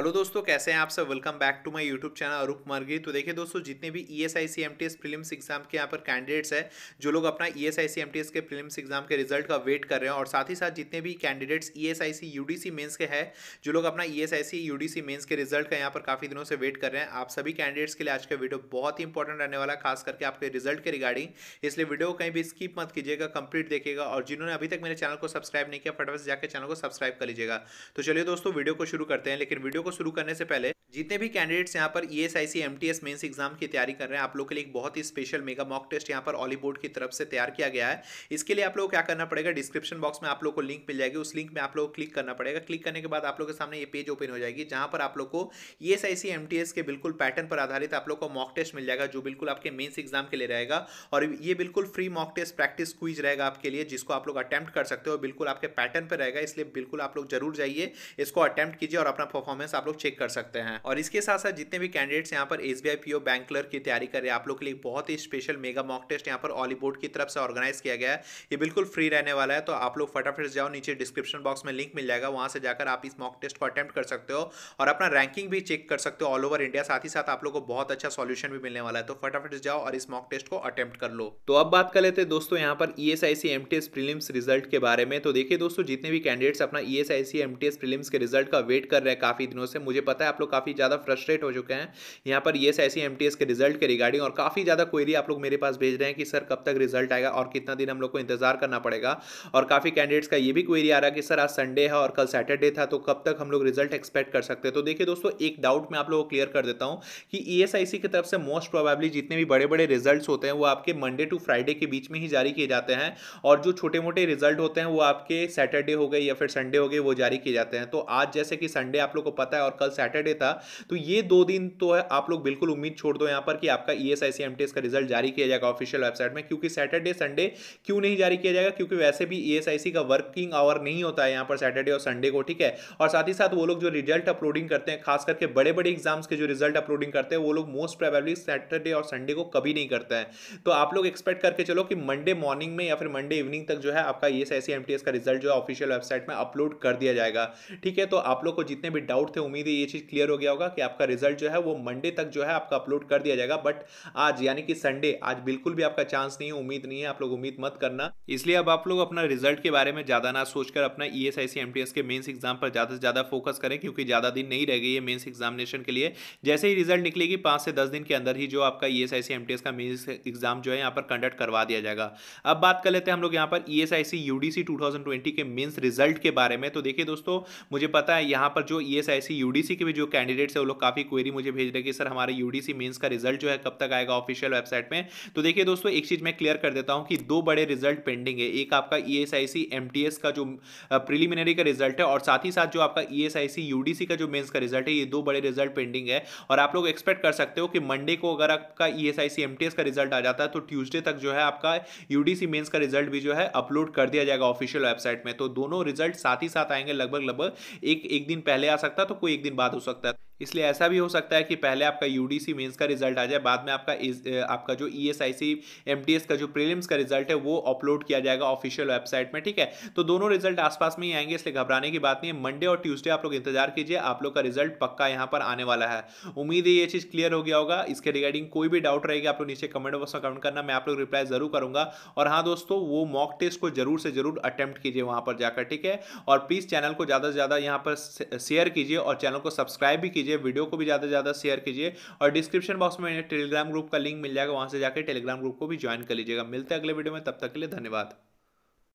hello दोस्तों कैसे हैं आप सब welcome back to my YouTube channel अरूप मरगी तो देखिए दोस्तों जितने भी E S I C M T S prelims exam के यहाँ पर कैंडिडेट्स हैं जो लोग अपना E S I C M T S के प्रीलिम्स एग्जाम के रिजल्ट का वेट कर रहे हैं और साथ ही साथ जितने भी candidates E S I C U D C mains के हैं जो लोग अपना E S I C U D C mains के रिजल्ट का यहाँ पर काफ़ी दिनों से वेट कर रहे हैं आप सभी कैंडिडेट्स के लिए आज का वीडियो बहुत ही इंपॉर्टेंट रहने वाला खास करके आपके रिजल्ट के रिगार्डिंग इसलिए वीडियो कहीं भी स्किप मत कीजिएगा कंप्लीट देखिएगा और जिन्होंने अभी तक मेरे चैनल को सब्सक्राइब नहीं किया फटाफट जाकर चैनल को सब्सक्राइब कर लीजिएगा तो चलिए दोस्तों वीडियो को शुरू करते हैं लेकिन वीडियो को को शुरू करने से पहले जितने भी कैंडिडेट्स यहाँ पर E S I C M T S mains exam की तैयारी कर रहे हैं आप लोग के लिए एक बहुत ही स्पेशल मेगा मॉक टेस्ट यहाँ पर ऑली बोर्ड की तरफ से तैयार किया गया है इसके लिए आप लोग क्या करना पड़ेगा डिस्क्रिप्शन बॉक्स में आप लोग को लिंक मिल जाएगी उस लिंक में आप लोग को क्लिक करना पड़ेगा क्लिक करने के बाद आप लोग के सामने ये पेज ओपन हो जाएगी जहाँ पर आप लोग को E S I C M T S के बिल्कुल पैटर्न पर आधारित आप लोग को मॉक टेस्ट मिल जाएगा जो बिल्कुल आपके मेन्स एग्जाम के लिए रहेगा और ये बिल्कुल free mock test practice quiz रहेगा आपके लिए जिसको आप लोग अटैम्प्ट कर सकते हो बिल्कुल आपके पैटर्न पर रहेगा इसलिए बिल्कुल आप लोग जरूर जाइए इसको अटैम्प्ट कीजिए और अपना परफॉर्मेंस आप लोग चेक कर सकते हैं है और इसके साथ साथ जितने भी कैंडिडेट्स यहाँ पर S B I P O bank clerk की तैयारी कर रहे हैं आप लोग के लिए बहुत ही स्पेशल मेगा मॉक टेस्ट यहाँ पर ऑली बोर्ड की तरफ से ऑर्गेनाइज किया गया है ये बिल्कुल फ्री रहने वाला है तो आप लोग फटाफट जाओ नीचे डिस्क्रिप्शन बॉक्स में लिंक मिल जाएगा वहाँ से जाकर आप इस मॉक टेस्ट को अटैम्प्ट कर सकते हो और अपना रैंकिंग भी चेक कर सकते हो ऑल ओवर इंडिया साथ ही साथ आप लोग को बहुत अच्छा सोल्यूशन भी मिलने वाला है तो फटाफट जाओ और इस मॉक टेस्ट को अटैम्प्ट कर लो तो अब बात कर लेते हैं दोस्तों यहाँ पर E S I C M T S prelims result के बारे में तो देखिए दोस्तों जितने भी कैंडिडेट्स अपना E S I C M T S prelims के रिजल्ट का वेट कर रहे हैं काफी दिनों से मुझे पता है आप लोग काफी काफ़ी ज़्यादा फ्रस्ट्रेट हो चुके हैं यहाँ पर ये ऐसी एम के रिजल्ट के रिगार्डिंग और काफ़ी ज़्यादा क्वेरी आप लोग मेरे पास भेज रहे हैं कि सर कब तक रिजल्ट आएगा और कितना दिन हम लोग को इंतजार करना पड़ेगा और काफ़ी कैंडिडेट्स का ये भी क्वेरी आ रहा है कि सर आज संडे है और कल सैटरडे था तो कब तक हम लोग रिजल्ट एक्सपेक्ट कर सकते हैं तो देखिए दोस्तों एक डाउट मैं आप लोगों को क्लियर कर देता हूँ कि ई e की तरफ से मोस्ट प्रोबेबली जितने भी बड़े बड़े रिजल्ट होते हैं वो आपके मंडे टू फ्राइडे के बीच में ही जारी किए जाते हैं और जो छोटे मोटे रिजल्ट होते हैं वो आपके सैटरडे हो गए या फिर संडे हो गए वो जारी किए जाते हैं तो आज जैसे कि संडे आप लोग को पता है और कल सैटरडे था तो ये दो दिन तो है आप लोग बिल्कुल उम्मीद छोड़ दो यहाँ पर कि आपका ई e एस का रिजल्ट जारी किया जाएगा ऑफिशियल वेबसाइट में क्योंकि सैटरडे संडे क्यों नहीं जारी किया जाएगा क्योंकि वैसे भी ई e का वर्किंग आवर नहीं होता है यहाँ पर सैटरडे और संडे को ठीक है और साथ ही साथ वो लोग जो रिजल्ट अपलोडिंग करते हैं खास करके बड़े बड़े एग्जाम्स के जो रिजल्ट अपलोडिंग करते हैं वो लोग मोस्ट प्रोबेबली सैटरडे और संडे को कभी नहीं करते हैं तो आप लोग एक्सपेक्ट करके चलो कि मंडे मॉर्निंग में या फिर मंडे इवनिंग तक जो है आपका E S I C M T S का रिजल्ट जो है ऑफिशियल वेबसाइट में अपलोड कर दिया जाएगा ठीक है तो आप लोग को जितने भी डाउट थे उम्मीद है ये चीज़ क्लियर हो गया दिया होगा कि आपका रिजल्ट जो है वो मंडे तक जो है आपका अपलोड कर दिया जाएगा बट आज यानी कि संडे आज बिल्कुल भी आपका चांस नहीं है उम्मीद नहीं है आप लोग उम्मीद मत करना इसलिए अब आप लोग अपना रिजल्ट के बारे में ज़्यादा ना सोचकर अपना E S I C M T S के मेन्स एग्जाम पर ज़्यादा से ज़्यादा फोकस करें क्योंकि ज़्यादा दिन नहीं रह गई है मेन्स एग्जामिनेशन के लिए जैसे ही रिजल्ट निकलेगी पांच से दस दिन के अंदर ही जो आपका E S I C M T S का मेन्स एग्जाम जो है यहाँ पर कंडक्ट करवा दिया जाएगा अब बात कर लेते हैं हम लोग यहाँ पर E S I C U D C two thousand twenty के मेन्स रिजल्ट के बारे में तो देखिए दोस्तों मुझे पता है यहाँ पर जो E S I C U D C के भी जो कैंडिडेट कैंडिडेट्स है वो लोग काफ़ी क्वेरी मुझे भेज रहे कि सर हमारे यूडीसी मेंस का रिजल्ट जो है कब तक आएगा ऑफिशियल वेबसाइट में तो देखिए दोस्तों एक चीज़ मैं क्लियर कर देता हूं कि दो बड़े रिजल्ट पेंडिंग है एक आपका ई एस का जो प्रिलिमिनरी का रिजल्ट है और साथ ही साथ जो आपका ई एस का जो मेन्स का रिजल्ट है ये दो बड़े रिजल्ट पेंडिंग है और आप लोग एक्सपेक्ट कर सकते हो कि मंडे को अगर आपका ई एस का रिजल्ट आ जाता है तो ट्यूजडे तक जो है आपका यूडीसी मेन्स का रिजल्ट भी जो है अपलोड कर दिया जाएगा ऑफिशियल वेबसाइट में तो दोनों रिजल्ट साथ ही साथ आएंगे लगभग लगभग एक एक दिन पहले आ सकता है तो कोई एक दिन बाद हो सकता है इसलिए ऐसा भी हो सकता है कि पहले आपका यू डी सी का रिजल्ट आ जाए बाद में आपका इस, आपका जो E S I C M T S का जो प्रीलिम्स का रिजल्ट है वो अपलोड किया जाएगा ऑफिशियल वेबसाइट में ठीक है तो दोनों रिजल्ट आसपास में ही आएंगे इसलिए घबराने की बात नहीं है मंडे और ट्यूसडे आप लोग इंतजार कीजिए आप लोग का रिजल्ट पक्का यहाँ पर आने वाला है उम्मीद है ये चीज़ क्लियर हो गया होगा इसके रिगार्डिंग कोई भी डाउट रहेगा आप लोग नीचे कमेंट बॉक्स में कमेंट करना मैं आप लोग रिप्लाई जरूर करूंगा और हाँ दोस्तों वो मॉक टेस्ट को जरूर से जरूर अटेम्प्ट कीजिए वहाँ पर जाकर ठीक है और प्लीज़ चैनल को ज़्यादा से ज़्यादा यहाँ पर शेयर कीजिए और चैनल को सब्सक्राइब भी कीजिए कीजिए वीडियो को भी ज़्यादा से ज़्यादा शेयर कीजिए और डिस्क्रिप्शन बॉक्स में टेलीग्राम ग्रुप का लिंक मिल जाएगा वहाँ से जाकर टेलीग्राम ग्रुप को भी ज्वाइन कर लीजिएगा मिलते हैं अगले वीडियो में तब तक के लिए धन्यवाद